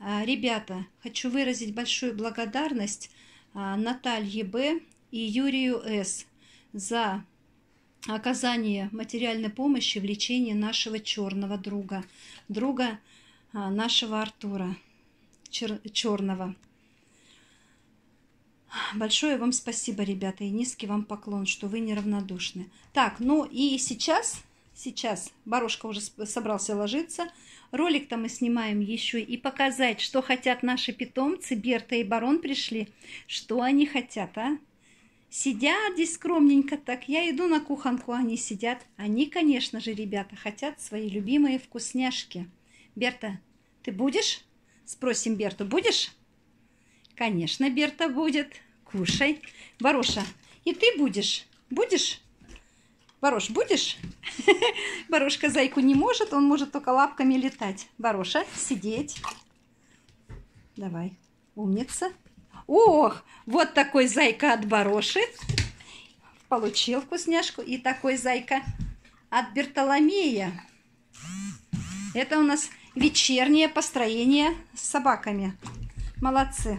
А, ребята, хочу выразить большую благодарность а, Наталье Б. и Юрию С. за оказание материальной помощи в лечении нашего черного друга, друга а, нашего Артура чер черного. Большое вам спасибо, ребята, и низкий вам поклон, что вы неравнодушны. Так, ну и сейчас сейчас Барушка уже собрался ложиться. Ролик-то мы снимаем еще и показать, что хотят наши питомцы. Берта и Барон пришли. Что они хотят, а? Сидят здесь скромненько так. Я иду на кухонку, они сидят. Они, конечно же, ребята, хотят свои любимые вкусняшки. Берта, ты будешь? Спросим Берту, будешь? Конечно, Берта будет. Кушай. Баруша, и ты будешь? Будешь? Барош, будешь? Барошка зайку не может, он может только лапками летать. Бароша, сидеть. Давай, умница. Ох, вот такой зайка от Бароши. Получил вкусняшку. И такой зайка от Бертоломея. Это у нас вечернее построение с собаками. Молодцы.